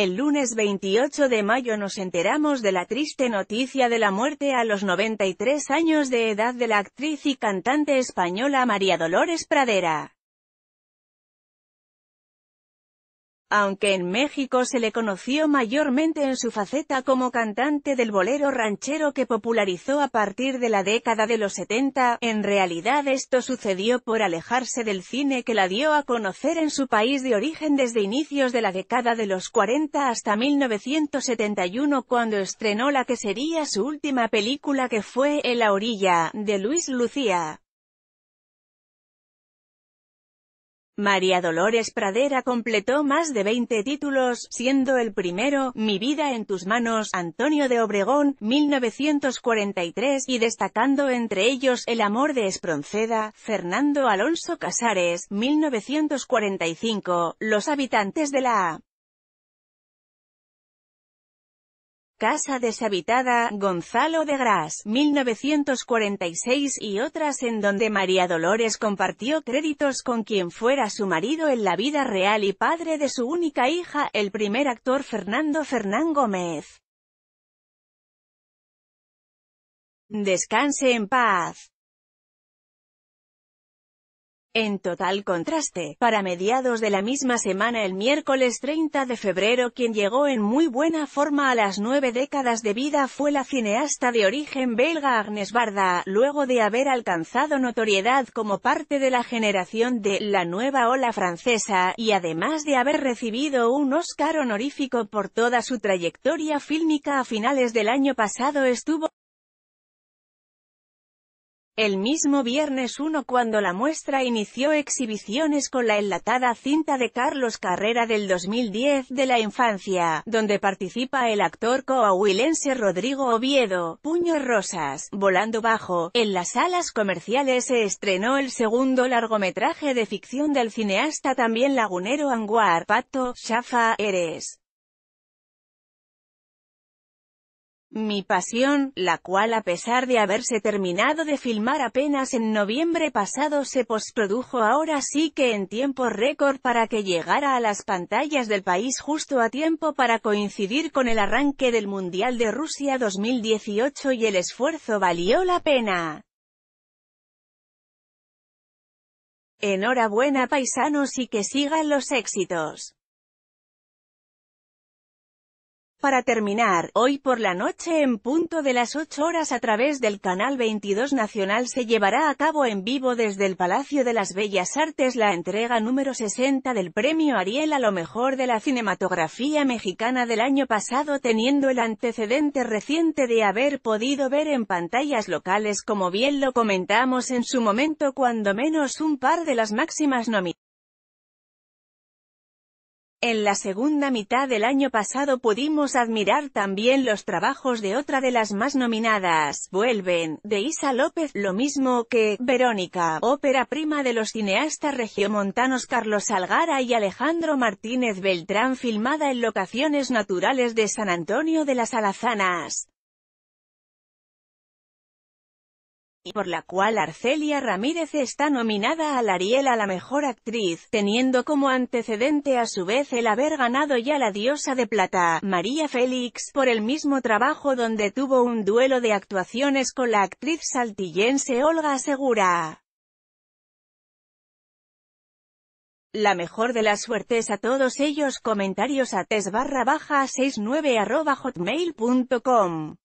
El lunes 28 de mayo nos enteramos de la triste noticia de la muerte a los 93 años de edad de la actriz y cantante española María Dolores Pradera. Aunque en México se le conoció mayormente en su faceta como cantante del bolero ranchero que popularizó a partir de la década de los 70, en realidad esto sucedió por alejarse del cine que la dio a conocer en su país de origen desde inicios de la década de los 40 hasta 1971 cuando estrenó la que sería su última película que fue El la orilla, de Luis Lucía. María Dolores Pradera completó más de 20 títulos, siendo el primero, Mi vida en tus manos, Antonio de Obregón, 1943, y destacando entre ellos El amor de Espronceda, Fernando Alonso Casares, 1945, Los habitantes de la Casa Deshabitada, Gonzalo de Gras, 1946 y otras en donde María Dolores compartió créditos con quien fuera su marido en la vida real y padre de su única hija, el primer actor Fernando Fernán Gómez. Descanse en paz. En total contraste, para mediados de la misma semana el miércoles 30 de febrero quien llegó en muy buena forma a las nueve décadas de vida fue la cineasta de origen belga Agnes Barda, luego de haber alcanzado notoriedad como parte de la generación de «La Nueva Ola Francesa», y además de haber recibido un Oscar honorífico por toda su trayectoria fílmica a finales del año pasado estuvo el mismo viernes 1 cuando la muestra inició exhibiciones con la enlatada cinta de Carlos Carrera del 2010 de la infancia, donde participa el actor coahuilense Rodrigo Oviedo, Puños Rosas, Volando Bajo. En las salas comerciales se estrenó el segundo largometraje de ficción del cineasta también lagunero Anguar, Pato, Chafa, Eres. Mi pasión, la cual a pesar de haberse terminado de filmar apenas en noviembre pasado se posprodujo ahora sí que en tiempo récord para que llegara a las pantallas del país justo a tiempo para coincidir con el arranque del Mundial de Rusia 2018 y el esfuerzo valió la pena. Enhorabuena paisanos y que sigan los éxitos. Para terminar, hoy por la noche en punto de las 8 horas a través del canal 22 Nacional se llevará a cabo en vivo desde el Palacio de las Bellas Artes la entrega número 60 del Premio Ariel a lo mejor de la cinematografía mexicana del año pasado teniendo el antecedente reciente de haber podido ver en pantallas locales como bien lo comentamos en su momento cuando menos un par de las máximas nominadas. En la segunda mitad del año pasado pudimos admirar también los trabajos de otra de las más nominadas, Vuelven, de Isa López, lo mismo que, Verónica, ópera prima de los cineastas regiomontanos Carlos Algara y Alejandro Martínez Beltrán filmada en locaciones naturales de San Antonio de las Alazanas. por la cual Arcelia Ramírez está nominada al Ariel a la Mejor Actriz, teniendo como antecedente a su vez el haber ganado ya la Diosa de Plata, María Félix, por el mismo trabajo donde tuvo un duelo de actuaciones con la actriz saltillense Olga Segura. La mejor de las suertes a todos ellos comentarios a tes barra baja 69 hotmail.com